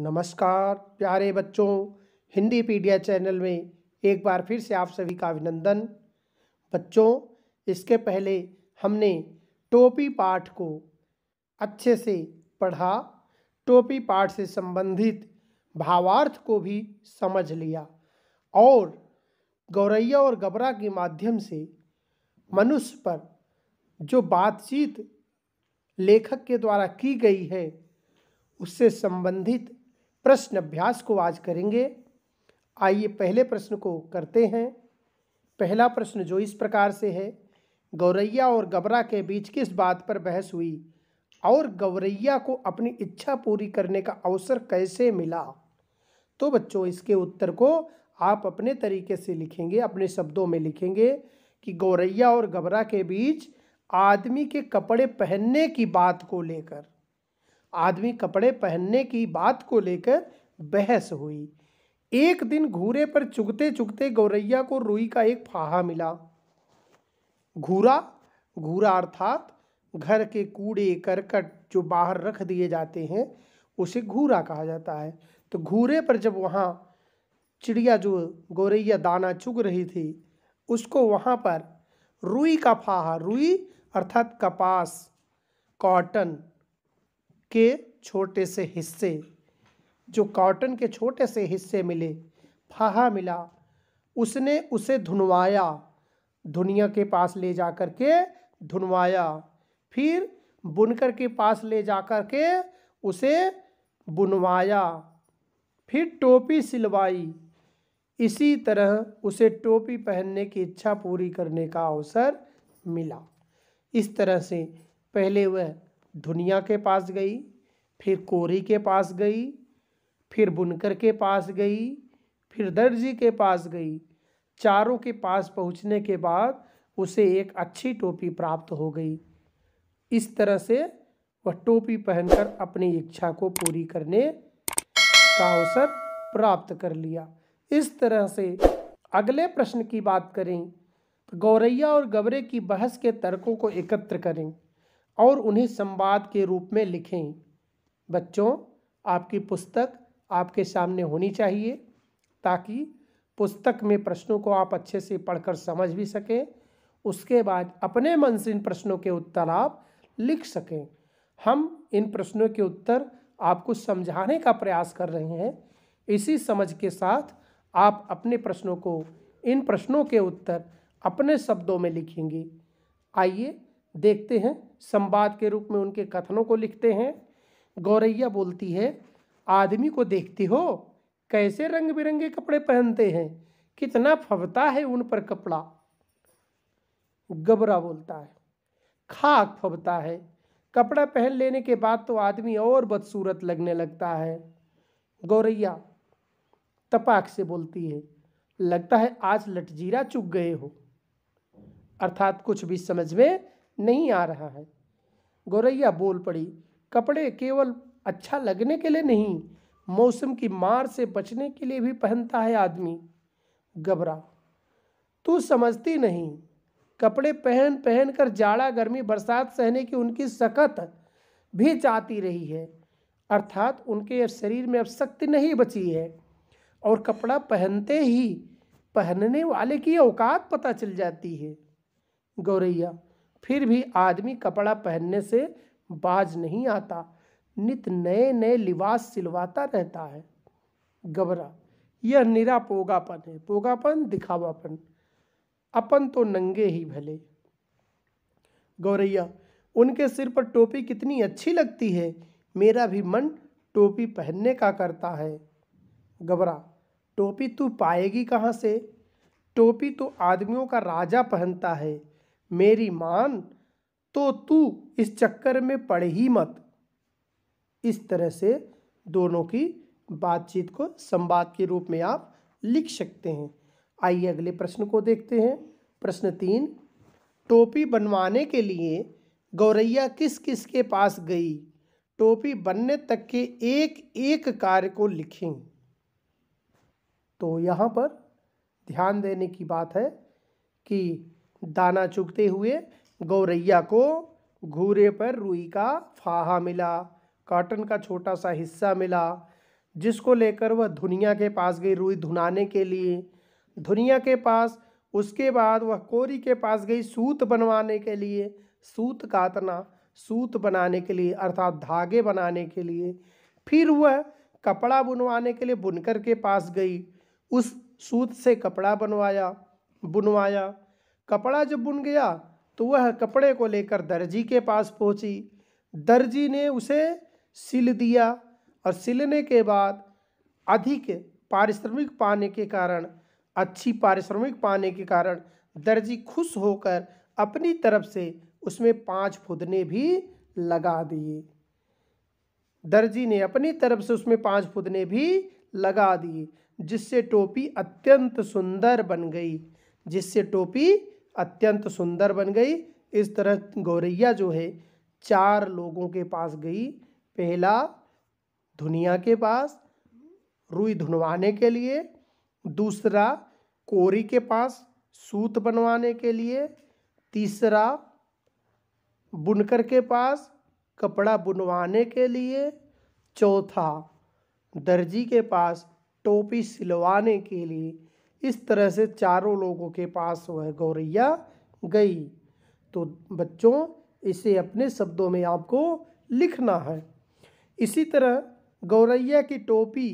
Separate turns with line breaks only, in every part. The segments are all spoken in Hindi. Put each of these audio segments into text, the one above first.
नमस्कार प्यारे बच्चों हिंदी पीडिया चैनल में एक बार फिर से आप सभी का अभिनंदन बच्चों इसके पहले हमने टोपी पाठ को अच्छे से पढ़ा टोपी पाठ से संबंधित भावार्थ को भी समझ लिया और गौरैया और गबरा के माध्यम से मनुष्य पर जो बातचीत लेखक के द्वारा की गई है उससे संबंधित प्रश्न अभ्यास को आज करेंगे आइए पहले प्रश्न को करते हैं पहला प्रश्न जो इस प्रकार से है गौरैया और गबरा के बीच किस बात पर बहस हुई और गौरैया को अपनी इच्छा पूरी करने का अवसर कैसे मिला तो बच्चों इसके उत्तर को आप अपने तरीके से लिखेंगे अपने शब्दों में लिखेंगे कि गौरैया और गबरा के बीच आदमी के कपड़े पहनने की बात को लेकर आदमी कपड़े पहनने की बात को लेकर बहस हुई एक दिन घूरे पर चुगते चुगते गौरैया को रुई का एक फाहा मिला घूरा घूरा अर्थात घर के कूड़े करकट जो बाहर रख दिए जाते हैं उसे घूरा कहा जाता है तो घूरे पर जब वहाँ चिड़िया जो गौरैया दाना चुग रही थी उसको वहाँ पर रुई का फाहा रुई अर्थात कपास कॉटन के छोटे से हिस्से जो कॉटन के छोटे से हिस्से मिले फाहा मिला उसने उसे धुनवाया दुनिया के पास ले जा कर के धुनवाया फिर बुनकर के पास ले जा कर के उसे बुनवाया फिर टोपी सिलवाई इसी तरह उसे टोपी पहनने की इच्छा पूरी करने का अवसर मिला इस तरह से पहले वह धुनिया के पास गई फिर कोरी के पास गई फिर बुनकर के पास गई फिर दर्जी के पास गई चारों के पास पहुंचने के बाद उसे एक अच्छी टोपी प्राप्त हो गई इस तरह से वह टोपी पहनकर अपनी इच्छा को पूरी करने का अवसर प्राप्त कर लिया इस तरह से अगले प्रश्न की बात करें तो गौरैया और गबरे की बहस के तर्कों को एकत्र करें और उन्हें संवाद के रूप में लिखें बच्चों आपकी पुस्तक आपके सामने होनी चाहिए ताकि पुस्तक में प्रश्नों को आप अच्छे से पढ़कर समझ भी सकें उसके बाद अपने मन से इन प्रश्नों के उत्तर आप लिख सकें हम इन प्रश्नों के उत्तर आपको समझाने का प्रयास कर रहे हैं इसी समझ के साथ आप अपने प्रश्नों को इन प्रश्नों के उत्तर अपने शब्दों में लिखेंगे आइए देखते हैं संवाद के रूप में उनके कथनों को लिखते हैं गौरैया बोलती है आदमी को देखते हो कैसे रंग बिरंगे कपड़े पहनते हैं कितना फबता है उन पर कपड़ा गबरा बोलता है खाक फबता है कपड़ा पहन लेने के बाद तो आदमी और बदसूरत लगने लगता है गौरैया तपाक से बोलती है लगता है आज लटजीरा चुग गए हो अर्थात कुछ भी समझ में नहीं आ रहा है गौरैया बोल पड़ी कपड़े केवल अच्छा लगने के लिए नहीं मौसम की मार से बचने के लिए भी पहनता है आदमी घबरा तू समझती नहीं कपड़े पहन पहन कर जाड़ा गर्मी बरसात सहने की उनकी सकत भी जाती रही है अर्थात उनके शरीर में अब शक्ति नहीं बची है और कपड़ा पहनते ही पहनने वाले की औकात पता चल जाती है गौरैया फिर भी आदमी कपड़ा पहनने से बाज नहीं आता नित नए नए लिबास सिलवाता रहता है गबरा यह निरा पोगापन है पोगापन दिखावापन अपन तो नंगे ही भले गौरैया उनके सिर पर टोपी कितनी अच्छी लगती है मेरा भी मन टोपी पहनने का करता है गबरा टोपी तू पाएगी कहाँ से टोपी तो आदमियों का राजा पहनता है मेरी मान तो तू इस चक्कर में पड़ ही मत इस तरह से दोनों की बातचीत को संवाद के रूप में आप लिख सकते हैं आइए अगले प्रश्न को देखते हैं प्रश्न तीन टोपी बनवाने के लिए गौरैया किस किस के पास गई टोपी बनने तक के एक एक कार्य को लिखें तो यहाँ पर ध्यान देने की बात है कि दाना चुगते हुए गौरैया को घूरे पर रुई का फाहा मिला कॉटन का छोटा सा हिस्सा मिला जिसको लेकर वह धुनिया के पास गई रुई धुनाने के लिए धुनिया के पास उसके बाद वह कोरी के पास गई सूत बनवाने के लिए सूत कातना सूत बनाने के लिए अर्थात धागे बनाने के लिए फिर वह कपड़ा बुनवाने के लिए बुनकर के पास गई उस सूत से कपड़ा बनवाया बुनवाया कपड़ा जब बुन गया तो वह कपड़े को लेकर दर्जी के पास पहुंची दर्जी ने उसे सिल दिया और सिलने के बाद अधिक पारिश्रमिक पाने के कारण अच्छी पारिश्रमिक पाने के कारण दर्जी खुश होकर अपनी तरफ से उसमें पांच फुदने भी लगा दिए दर्जी ने अपनी तरफ से उसमें पांच फुदने भी लगा दिए जिससे टोपी अत्यंत सुंदर बन गई जिससे टोपी अत्यंत सुंदर बन गई इस तरह गौरैया जो है चार लोगों के पास गई पहला धुनिया के पास रुई धुनवाने के लिए दूसरा कोरी के पास सूत बनवाने के लिए तीसरा बुनकर के पास कपड़ा बुनवाने के लिए चौथा दर्जी के पास टोपी सिलवाने के लिए इस तरह से चारों लोगों के पास वह गौरैया गई तो बच्चों इसे अपने शब्दों में आपको लिखना है इसी तरह गौरैया की टोपी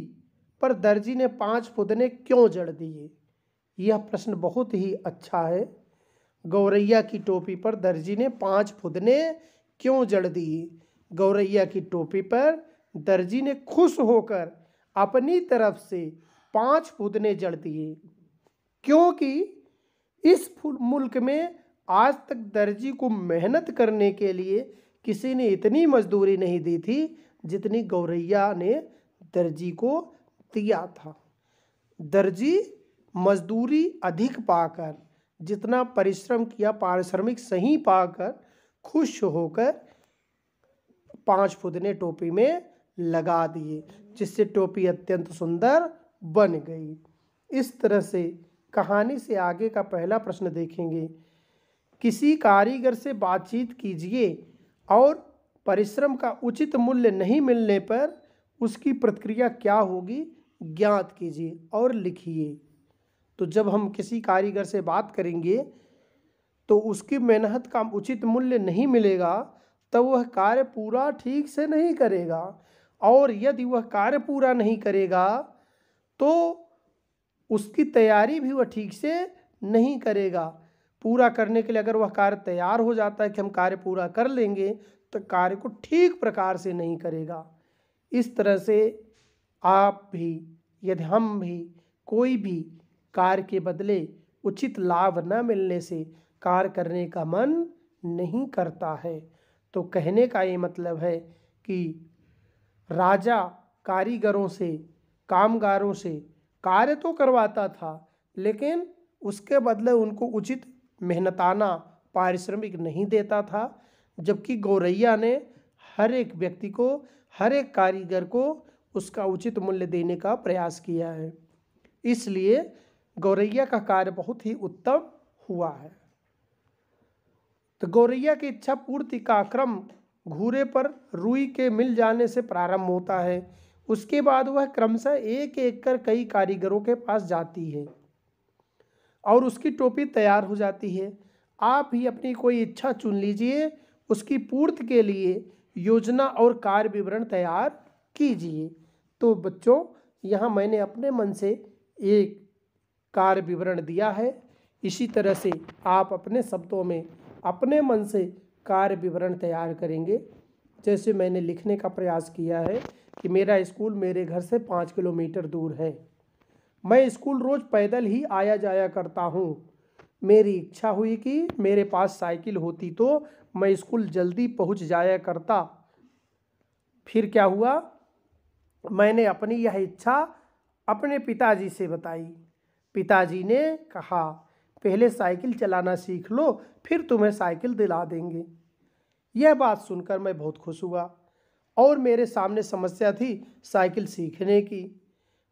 पर दर्जी ने पांच फुदने क्यों जड़ दिए यह प्रश्न बहुत ही अच्छा है गौरैया की टोपी पर दर्जी ने पांच फुदने क्यों जड़ दिए गौरैया की टोपी पर दर्जी ने खुश होकर अपनी तरफ से पांच फुदने जड़ दिए क्योंकि इस मुल्क में आज तक दर्जी को मेहनत करने के लिए किसी ने इतनी मजदूरी नहीं दी थी जितनी गौरैया ने दर्जी को दिया था दर्जी मजदूरी अधिक पाकर जितना परिश्रम किया पारिश्रमिक सही पाकर खुश होकर पांच ने टोपी में लगा दिए जिससे टोपी अत्यंत सुंदर बन गई इस तरह से कहानी से आगे का पहला प्रश्न देखेंगे किसी कारीगर से बातचीत कीजिए और परिश्रम का उचित मूल्य नहीं मिलने पर उसकी प्रतिक्रिया क्या होगी ज्ञात कीजिए और लिखिए तो जब हम किसी कारीगर से बात करेंगे तो उसकी मेहनत का उचित मूल्य नहीं मिलेगा तब वह कार्य पूरा ठीक से नहीं करेगा और यदि वह कार्य पूरा नहीं करेगा तो उसकी तैयारी भी वह ठीक से नहीं करेगा पूरा करने के लिए अगर वह कार्य तैयार हो जाता है कि हम कार्य पूरा कर लेंगे तो कार्य को ठीक प्रकार से नहीं करेगा इस तरह से आप भी यदि हम भी कोई भी कार्य के बदले उचित लाभ न मिलने से कार्य करने का मन नहीं करता है तो कहने का ये मतलब है कि राजा कारीगरों से कामगारों से कार्य तो करवाता था लेकिन उसके बदले उनको उचित मेहनताना पारिश्रमिक नहीं देता था जबकि गौरैया ने हर एक व्यक्ति को हर एक कारीगर को उसका उचित मूल्य देने का प्रयास किया है इसलिए गौरैया का कार्य बहुत ही उत्तम हुआ है तो गौरैया की इच्छा पूर्ति का क्रम घूरे पर रुई के मिल जाने से प्रारंभ होता है उसके बाद वह क्रमशः एक एक कर कई कारीगरों के पास जाती है और उसकी टोपी तैयार हो जाती है आप ही अपनी कोई इच्छा चुन लीजिए उसकी पूर्ति के लिए योजना और कार्य विवरण तैयार कीजिए तो बच्चों यहाँ मैंने अपने मन से एक कार्य विवरण दिया है इसी तरह से आप अपने शब्दों में अपने मन से कार्य विवरण तैयार करेंगे जैसे मैंने लिखने का प्रयास किया है कि मेरा स्कूल मेरे घर से पाँच किलोमीटर दूर है मैं स्कूल रोज़ पैदल ही आया जाया करता हूँ मेरी इच्छा हुई कि मेरे पास साइकिल होती तो मैं स्कूल जल्दी पहुँच जाया करता फिर क्या हुआ मैंने अपनी यह इच्छा अपने पिताजी से बताई पिताजी ने कहा पहले साइकिल चलाना सीख लो फिर तुम्हें साइकिल दिला देंगे यह बात सुनकर मैं बहुत खुश हुआ और मेरे सामने समस्या थी साइकिल सीखने की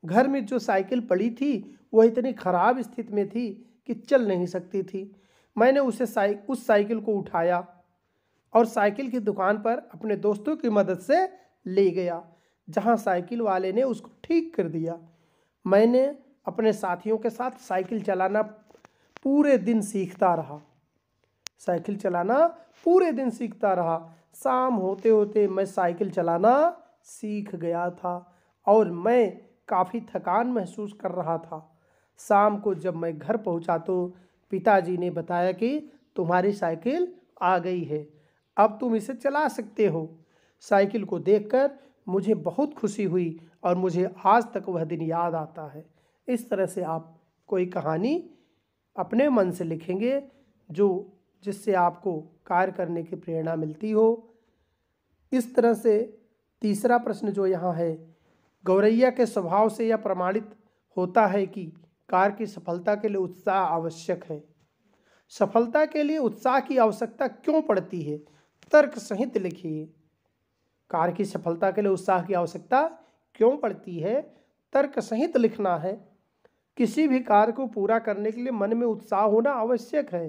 घर में जो साइकिल पड़ी थी वह इतनी ख़राब स्थिति में थी कि चल नहीं सकती थी मैंने उसे साइक उस साइकिल को उठाया और साइकिल की दुकान पर अपने दोस्तों की मदद से ले गया जहां साइकिल वाले ने उसको ठीक कर दिया मैंने अपने साथियों के साथ साइकिल चलाना पूरे दिन सीखता रहा साइकिल चलाना पूरे दिन सीखता रहा शाम होते होते मैं साइकिल चलाना सीख गया था और मैं काफ़ी थकान महसूस कर रहा था शाम को जब मैं घर पहुंचा तो पिताजी ने बताया कि तुम्हारी साइकिल आ गई है अब तुम इसे चला सकते हो साइकिल को देखकर मुझे बहुत खुशी हुई और मुझे आज तक वह दिन याद आता है इस तरह से आप कोई कहानी अपने मन से लिखेंगे जो जिससे आपको कार्य करने की प्रेरणा मिलती हो इस तरह से तीसरा प्रश्न जो यहाँ है गौरैया के स्वभाव से यह प्रमाणित होता है कि कार्य की सफलता के लिए उत्साह आवश्यक है सफलता के लिए उत्साह की आवश्यकता क्यों पड़ती है तर्क सहित लिखिए कार्य की सफलता के लिए उत्साह की आवश्यकता क्यों पड़ती है तर्क सहित लिखना है किसी भी कार्य को पूरा करने के लिए मन में उत्साह होना आवश्यक है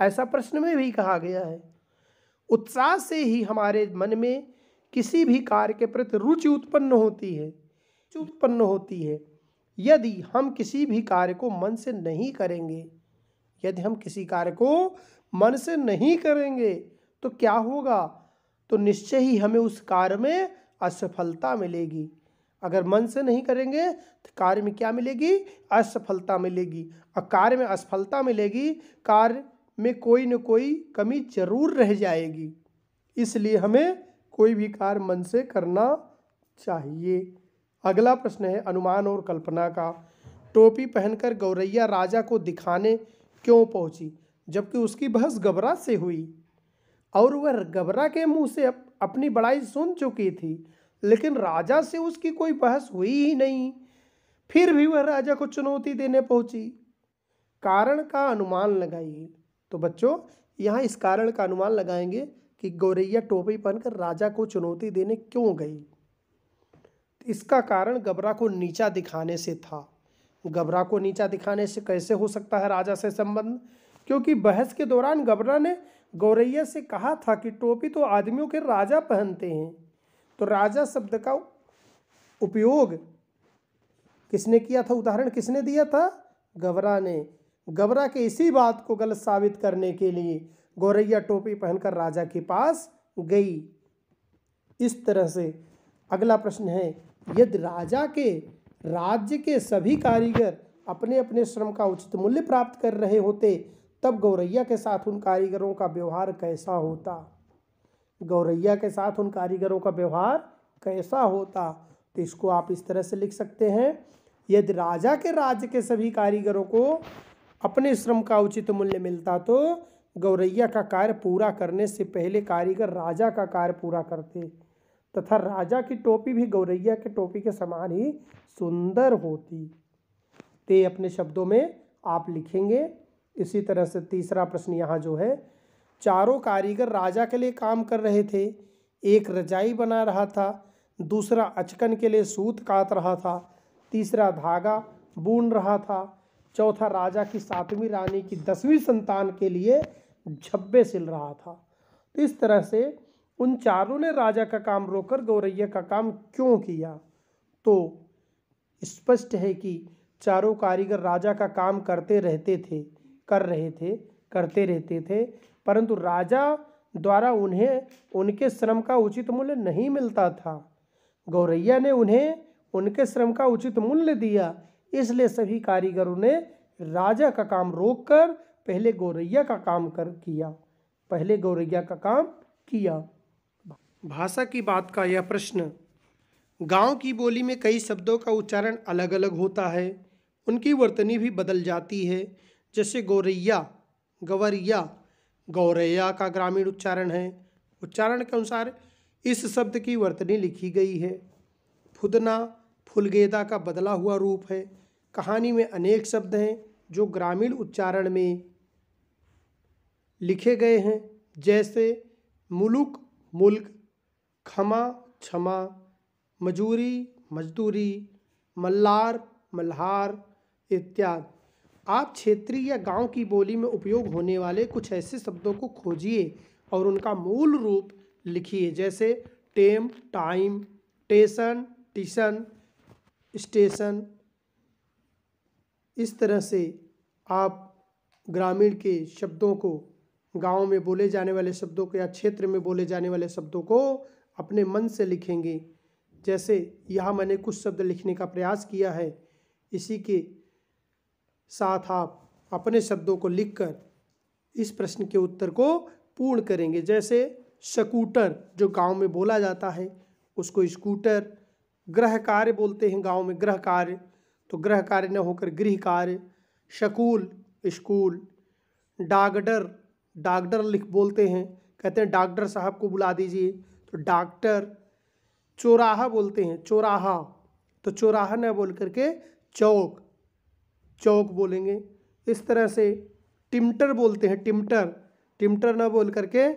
ऐसा प्रश्न में भी कहा गया है उत्साह से ही हमारे मन में किसी भी कार्य के प्रति रुचि उत्पन्न होती है उत्पन्न होती है यदि हम किसी भी कार्य को मन से नहीं करेंगे यदि हम किसी कार्य को मन से नहीं करेंगे तो क्या होगा तो निश्चय ही हमें उस कार्य में असफलता मिलेगी अगर मन से नहीं करेंगे तो कार्य में क्या मिलेगी असफलता मिलेगी और कार्य में असफलता मिलेगी कार्य में कोई न कोई कमी जरूर रह जाएगी इसलिए हमें कोई भी कार्य मन से करना चाहिए अगला प्रश्न है अनुमान और कल्पना का टोपी पहनकर गौरैया राजा को दिखाने क्यों पहुंची जबकि उसकी बहस गबरा से हुई और वह गबरा के मुंह से अप, अपनी बड़ाई सुन चुकी थी लेकिन राजा से उसकी कोई बहस हुई ही नहीं फिर भी वह राजा को चुनौती देने पहुंची कारण का अनुमान लगाइए तो बच्चों यहाँ इस कारण का अनुमान लगाएंगे कि गौरैया टोपी पहनकर राजा को चुनौती देने क्यों गई इसका कारण गबरा को नीचा दिखाने से था गबरा को नीचा दिखाने से कैसे हो सकता है राजा से संबंध क्योंकि बहस के दौरान गबरा ने गौरैया से कहा था कि टोपी तो आदमियों के राजा पहनते हैं तो राजा शब्द का उपयोग किसने किया था उदाहरण किसने दिया था गबरा ने गबरा के इसी बात को गलत साबित करने के लिए गौरैया टोपी पहनकर राजा के पास गई इस तरह से अगला प्रश्न है यदि राजा के राज्य के सभी कारीगर अपने अपने श्रम का उचित मूल्य प्राप्त कर रहे होते तब गौरैया के साथ उन कारीगरों का व्यवहार कैसा होता गौरैया के साथ उन कारीगरों का व्यवहार कैसा होता तो इसको आप इस तरह से लिख सकते हैं यदि राजा के राज्य के सभी कारीगरों को अपने श्रम का उचित मूल्य मिलता तो गौरैया का कार्य पूरा करने से पहले कारीगर राजा का कार्य पूरा करते तथा राजा की टोपी भी गौरैया के टोपी के समान ही सुंदर होती ते अपने शब्दों में आप लिखेंगे इसी तरह से तीसरा प्रश्न यहाँ जो है चारों कारीगर राजा के लिए काम कर रहे थे एक रजाई बना रहा था दूसरा अचकन के लिए सूत काट रहा था तीसरा धागा बून रहा था चौथा राजा की सातवीं रानी की दसवीं संतान के लिए झब्बे सिल रहा था तो इस तरह से उन चारों ने राजा का काम रोकर गौरैया का काम क्यों किया तो स्पष्ट है कि चारों कारीगर राजा का काम करते रहते थे कर रहे थे करते रहते थे परंतु राजा द्वारा उन्हें उनके श्रम का उचित मूल्य नहीं मिलता था गौरैया ने उन्हें उनके श्रम का उचित मूल्य दिया इसलिए सभी कारीगरों ने राजा का काम रोक कर पहले गौरैया का काम कर किया पहले गौरैया का काम किया भाषा की बात का यह प्रश्न गांव की बोली में कई शब्दों का उच्चारण अलग अलग होता है उनकी वर्तनी भी बदल जाती है जैसे गौरैया गवरिया गौरैया का ग्रामीण उच्चारण है उच्चारण के अनुसार इस शब्द की वर्तनी लिखी गई है फुदना फुलगेदा का बदला हुआ रूप है कहानी में अनेक शब्द हैं जो ग्रामीण उच्चारण में लिखे गए हैं जैसे मुलुक मुल्क खमा क्षमा मजूरी मजदूरी मल्लार मल्हार इत्यादि आप क्षेत्रीय या गांव की बोली में उपयोग होने वाले कुछ ऐसे शब्दों को खोजिए और उनका मूल रूप लिखिए जैसे टेम टाइम टेसन टीशन स्टेशन इस तरह से आप ग्रामीण के शब्दों को गांव में बोले जाने वाले शब्दों को या क्षेत्र में बोले जाने वाले शब्दों को अपने मन से लिखेंगे जैसे यहाँ मैंने कुछ शब्द लिखने का प्रयास किया है इसी के साथ आप अपने शब्दों को लिखकर इस प्रश्न के उत्तर को पूर्ण करेंगे जैसे स्कूटर जो गांव में बोला जाता है उसको स्कूटर ग्रह कार्य बोलते हैं गांव में ग्रह कार्य तो गृह कार्य न होकर गृह कार्य शकूल स्कूल डागडर डागडर लिख बोलते हैं कहते हैं डॉक्टर साहब को बुला दीजिए तो डॉक्टर चौराहा बोलते हैं चौराहा तो चौराहा न बोल करके चौक चौक बोलेंगे इस तरह से टिमटर बोलते हैं टिमटर टिमटर न बोल करके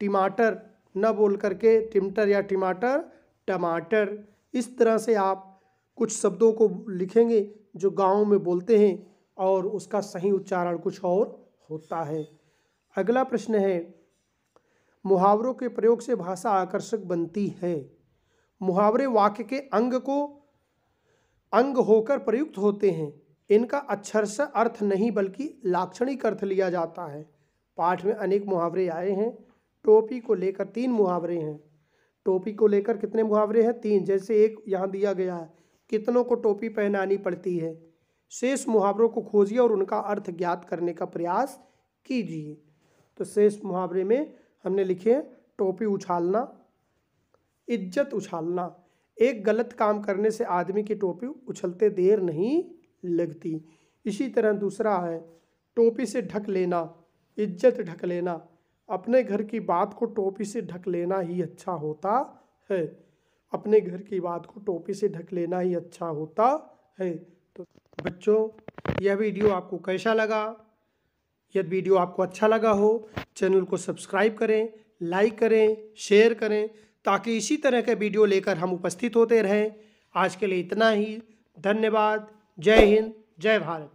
टिमाटर न बोल करके टिमटर या टिमाटर टमाटर इस तरह से आप कुछ शब्दों को लिखेंगे जो गाँव में बोलते हैं और उसका सही उच्चारण कुछ और होता है अगला प्रश्न है मुहावरों के प्रयोग से भाषा आकर्षक बनती है मुहावरे वाक्य के अंग को अंग होकर प्रयुक्त होते हैं इनका अक्षरश अर्थ नहीं बल्कि लाक्षणिक अर्थ लिया जाता है पाठ में अनेक मुहावरे आए हैं टोपी को लेकर तीन मुहावरे हैं टोपी को लेकर कितने मुहावरे हैं तीन जैसे एक यहाँ दिया गया है कितनों को टोपी पहनानी पड़ती है शेष मुहावरों को खोजिए और उनका अर्थ ज्ञात करने का प्रयास कीजिए तो शेष मुहावरे में हमने लिखे टोपी उछालना इज्जत उछालना एक गलत काम करने से आदमी की टोपी उछलते देर नहीं लगती इसी तरह दूसरा है टोपी से ढक लेना इज्जत ढक लेना अपने घर की बात को टोपी से ढक लेना ही अच्छा होता है अपने घर की बात को टोपी से ढक लेना ही अच्छा होता है तो बच्चों यह वीडियो आपको कैसा लगा यदि वीडियो आपको अच्छा लगा हो चैनल को सब्सक्राइब करें लाइक करें शेयर करें ताकि इसी तरह के वीडियो लेकर हम उपस्थित होते रहें आज के लिए इतना ही धन्यवाद जय हिंद जय भारत